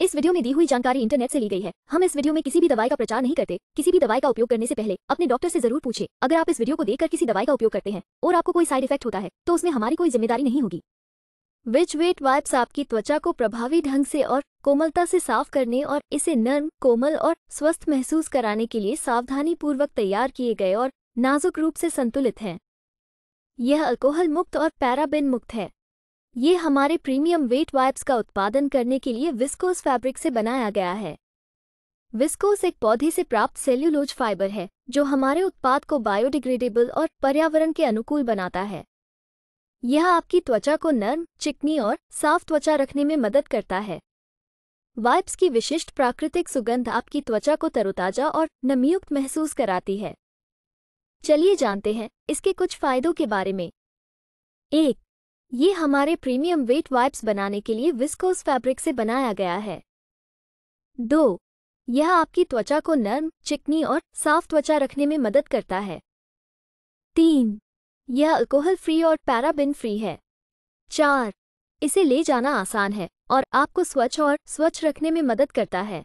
इस वीडियो में दी हुई जानकारी इंटरनेट से ली गई है हम इस वीडियो में किसी भी दवाई का प्रचार नहीं करते किसी भी दवाई का उपयोग करने से पहले अपने डॉक्टर से जरूर पूछे अगर आप इस वीडियो को देखकर किसी दवाई का उपयोग करते हैं और आपको कोई साइड इफेक्ट होता है तो उसमें हमारी कोई जिम्मेदारी नहीं होगी विच वेट वाइप्स आपकी त्वचा को प्रभावी ढंग से और कोमलता से साफ करने और इसे नर्म कोमल और स्वस्थ महसूस कराने के लिए सावधानी पूर्वक तैयार किए गए और नाजुक रूप से संतुलित हैं यह अल्कोहल मुक्त और पैराबिन मुक्त है ये हमारे प्रीमियम वेट वाइप्स का उत्पादन करने के लिए विस्कोस फैब्रिक से बनाया गया है विस्कोस एक पौधे से प्राप्त सेल्यूलोज फाइबर है जो हमारे उत्पाद को बायोडिग्रेडेबल और पर्यावरण के अनुकूल बनाता है यह आपकी त्वचा को नर्म चिकनी और साफ त्वचा रखने में मदद करता है वाइप्स की विशिष्ट प्राकृतिक सुगंध आपकी त्वचा को तरोताजा और नमीयुक्त महसूस कराती है चलिए जानते हैं इसके कुछ फायदों के बारे में एक ये हमारे प्रीमियम वेट वाइप्स बनाने के लिए विस्कोस फैब्रिक से बनाया गया है दो यह आपकी त्वचा को नर्म चिकनी और साफ त्वचा रखने में मदद करता है तीन यह अल्कोहल फ्री और पैराबिन फ्री है चार इसे ले जाना आसान है और आपको स्वच्छ और स्वच्छ रखने में मदद करता है